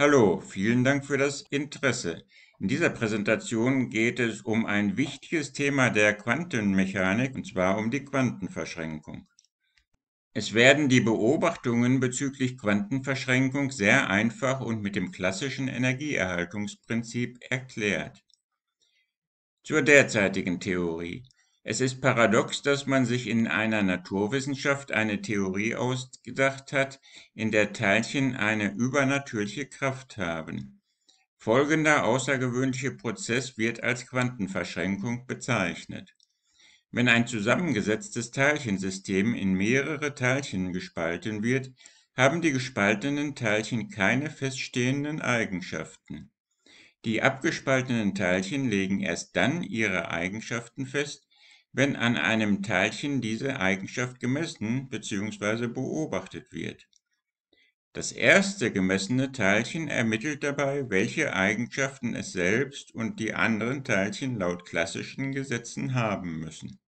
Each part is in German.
Hallo, vielen Dank für das Interesse. In dieser Präsentation geht es um ein wichtiges Thema der Quantenmechanik, und zwar um die Quantenverschränkung. Es werden die Beobachtungen bezüglich Quantenverschränkung sehr einfach und mit dem klassischen Energieerhaltungsprinzip erklärt. Zur derzeitigen Theorie. Es ist paradox, dass man sich in einer Naturwissenschaft eine Theorie ausgedacht hat, in der Teilchen eine übernatürliche Kraft haben. Folgender außergewöhnliche Prozess wird als Quantenverschränkung bezeichnet. Wenn ein zusammengesetztes Teilchensystem in mehrere Teilchen gespalten wird, haben die gespaltenen Teilchen keine feststehenden Eigenschaften. Die abgespaltenen Teilchen legen erst dann ihre Eigenschaften fest, wenn an einem Teilchen diese Eigenschaft gemessen bzw. beobachtet wird. Das erste gemessene Teilchen ermittelt dabei, welche Eigenschaften es selbst und die anderen Teilchen laut klassischen Gesetzen haben müssen.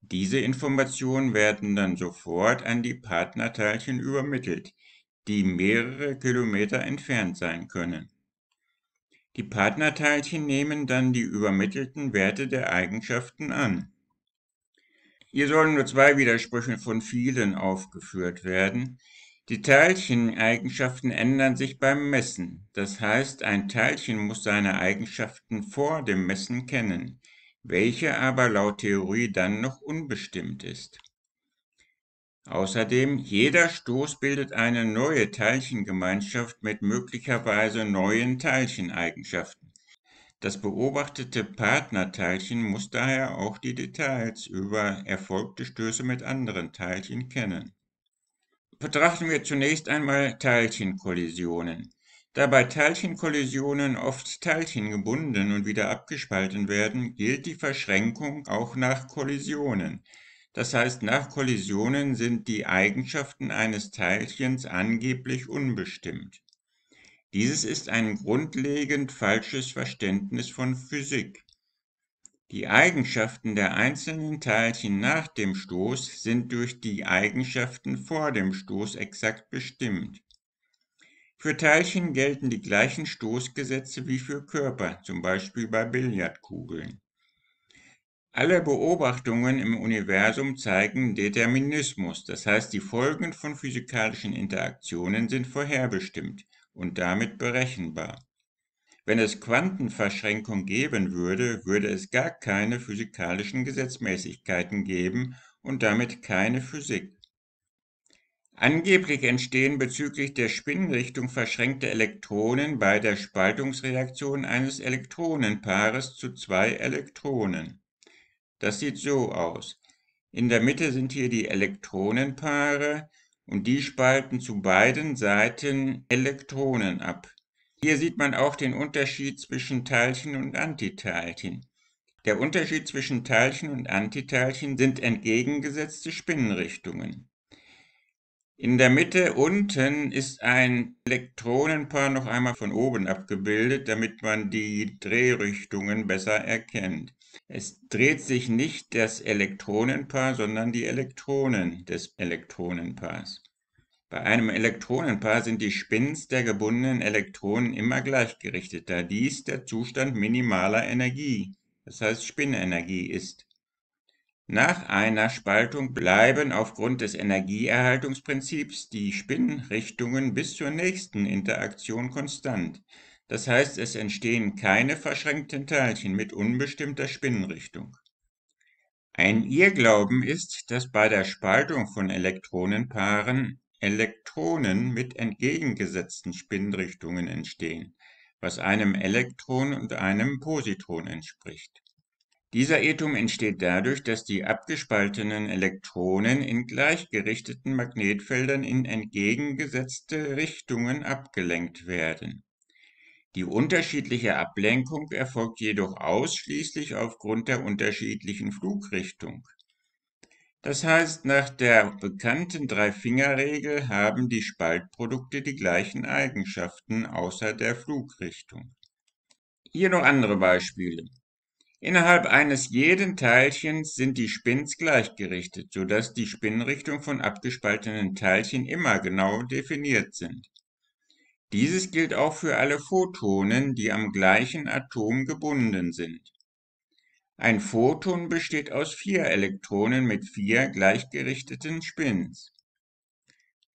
Diese Informationen werden dann sofort an die Partnerteilchen übermittelt, die mehrere Kilometer entfernt sein können. Die Partnerteilchen nehmen dann die übermittelten Werte der Eigenschaften an. Hier sollen nur zwei Widersprüche von vielen aufgeführt werden. Die Teilcheneigenschaften ändern sich beim Messen. Das heißt, ein Teilchen muss seine Eigenschaften vor dem Messen kennen, welche aber laut Theorie dann noch unbestimmt ist. Außerdem, jeder Stoß bildet eine neue Teilchengemeinschaft mit möglicherweise neuen Teilcheneigenschaften. Das beobachtete Partnerteilchen muss daher auch die Details über erfolgte Stöße mit anderen Teilchen kennen. Betrachten wir zunächst einmal Teilchenkollisionen. Da bei Teilchenkollisionen oft Teilchen gebunden und wieder abgespalten werden, gilt die Verschränkung auch nach Kollisionen. Das heißt, nach Kollisionen sind die Eigenschaften eines Teilchens angeblich unbestimmt. Dieses ist ein grundlegend falsches Verständnis von Physik. Die Eigenschaften der einzelnen Teilchen nach dem Stoß sind durch die Eigenschaften vor dem Stoß exakt bestimmt. Für Teilchen gelten die gleichen Stoßgesetze wie für Körper, zum Beispiel bei Billardkugeln. Alle Beobachtungen im Universum zeigen Determinismus, das heißt die Folgen von physikalischen Interaktionen sind vorherbestimmt und damit berechenbar. Wenn es Quantenverschränkung geben würde, würde es gar keine physikalischen Gesetzmäßigkeiten geben und damit keine Physik. Angeblich entstehen bezüglich der Spinnrichtung verschränkte Elektronen bei der Spaltungsreaktion eines Elektronenpaares zu zwei Elektronen. Das sieht so aus. In der Mitte sind hier die Elektronenpaare und die spalten zu beiden Seiten Elektronen ab. Hier sieht man auch den Unterschied zwischen Teilchen und Antiteilchen. Der Unterschied zwischen Teilchen und Antiteilchen sind entgegengesetzte Spinnenrichtungen. In der Mitte unten ist ein Elektronenpaar noch einmal von oben abgebildet, damit man die Drehrichtungen besser erkennt. Es dreht sich nicht das Elektronenpaar, sondern die Elektronen des Elektronenpaars. Bei einem Elektronenpaar sind die Spins der gebundenen Elektronen immer gleichgerichtet, da dies der Zustand minimaler Energie, das heißt Spinnenergie, ist. Nach einer Spaltung bleiben aufgrund des Energieerhaltungsprinzips die Spinnrichtungen bis zur nächsten Interaktion konstant. Das heißt, es entstehen keine verschränkten Teilchen mit unbestimmter Spinnenrichtung. Ein Irrglauben ist, dass bei der Spaltung von Elektronenpaaren Elektronen mit entgegengesetzten Spinnrichtungen entstehen, was einem Elektron und einem Positron entspricht. Dieser Irrtum entsteht dadurch, dass die abgespaltenen Elektronen in gleichgerichteten Magnetfeldern in entgegengesetzte Richtungen abgelenkt werden. Die unterschiedliche Ablenkung erfolgt jedoch ausschließlich aufgrund der unterschiedlichen Flugrichtung. Das heißt, nach der bekannten Drei-Finger-Regel haben die Spaltprodukte die gleichen Eigenschaften außer der Flugrichtung. Hier noch andere Beispiele. Innerhalb eines jeden Teilchens sind die Spins gleichgerichtet, sodass die Spinnrichtung von abgespaltenen Teilchen immer genau definiert sind. Dieses gilt auch für alle Photonen, die am gleichen Atom gebunden sind. Ein Photon besteht aus vier Elektronen mit vier gleichgerichteten Spins.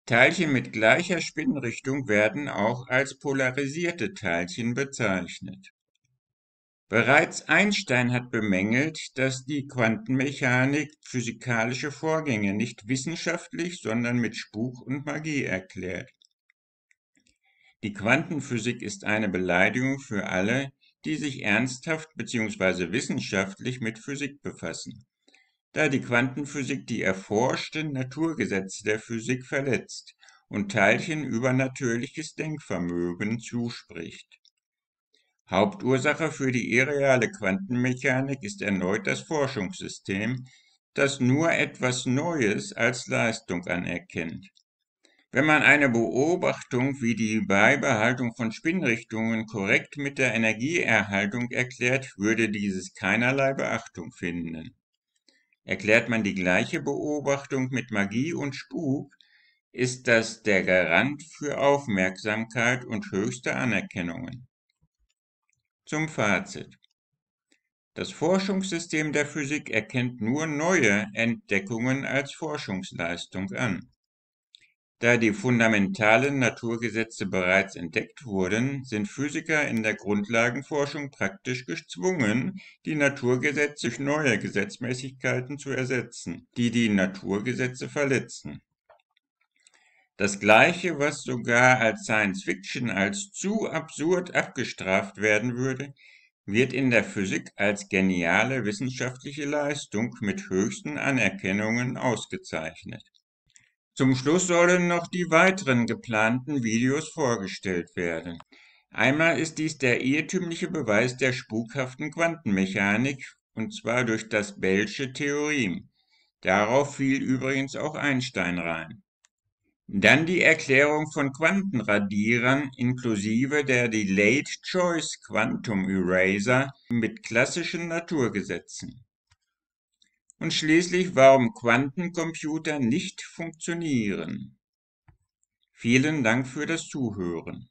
Teilchen mit gleicher Spinnrichtung werden auch als polarisierte Teilchen bezeichnet. Bereits Einstein hat bemängelt, dass die Quantenmechanik physikalische Vorgänge nicht wissenschaftlich, sondern mit Spuk und Magie erklärt. Die Quantenphysik ist eine Beleidigung für alle, die sich ernsthaft bzw. wissenschaftlich mit Physik befassen, da die Quantenphysik die erforschten Naturgesetze der Physik verletzt und Teilchen übernatürliches Denkvermögen zuspricht. Hauptursache für die irreale Quantenmechanik ist erneut das Forschungssystem, das nur etwas Neues als Leistung anerkennt. Wenn man eine Beobachtung wie die Beibehaltung von Spinnrichtungen korrekt mit der Energieerhaltung erklärt, würde dieses keinerlei Beachtung finden. Erklärt man die gleiche Beobachtung mit Magie und Spuk, ist das der Garant für Aufmerksamkeit und höchste Anerkennungen. Zum Fazit. Das Forschungssystem der Physik erkennt nur neue Entdeckungen als Forschungsleistung an. Da die fundamentalen Naturgesetze bereits entdeckt wurden, sind Physiker in der Grundlagenforschung praktisch gezwungen, die Naturgesetze durch neue Gesetzmäßigkeiten zu ersetzen, die die Naturgesetze verletzen. Das Gleiche, was sogar als Science Fiction als zu absurd abgestraft werden würde, wird in der Physik als geniale wissenschaftliche Leistung mit höchsten Anerkennungen ausgezeichnet. Zum Schluss sollen noch die weiteren geplanten Videos vorgestellt werden. Einmal ist dies der irrtümliche Beweis der spukhaften Quantenmechanik, und zwar durch das Bellsche Theorem. Darauf fiel übrigens auch Einstein rein. Dann die Erklärung von Quantenradierern inklusive der Delayed Choice Quantum Eraser mit klassischen Naturgesetzen. Und schließlich, warum Quantencomputer nicht funktionieren. Vielen Dank für das Zuhören.